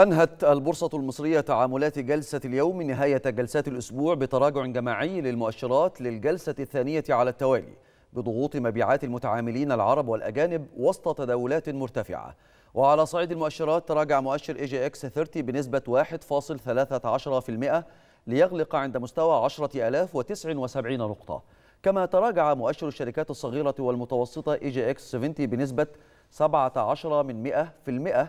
أنهت البورصة المصرية تعاملات جلسة اليوم نهاية جلسات الأسبوع بتراجع جماعي للمؤشرات للجلسة الثانية على التوالي بضغوط مبيعات المتعاملين العرب والأجانب وسط تداولات مرتفعة وعلى صعيد المؤشرات تراجع مؤشر اي جي اكس 30 بنسبة 1.13% ليغلق عند مستوى 10079 نقطة كما تراجع مؤشر الشركات الصغيرة والمتوسطة اي جي اكس 70 بنسبة 17 من 100%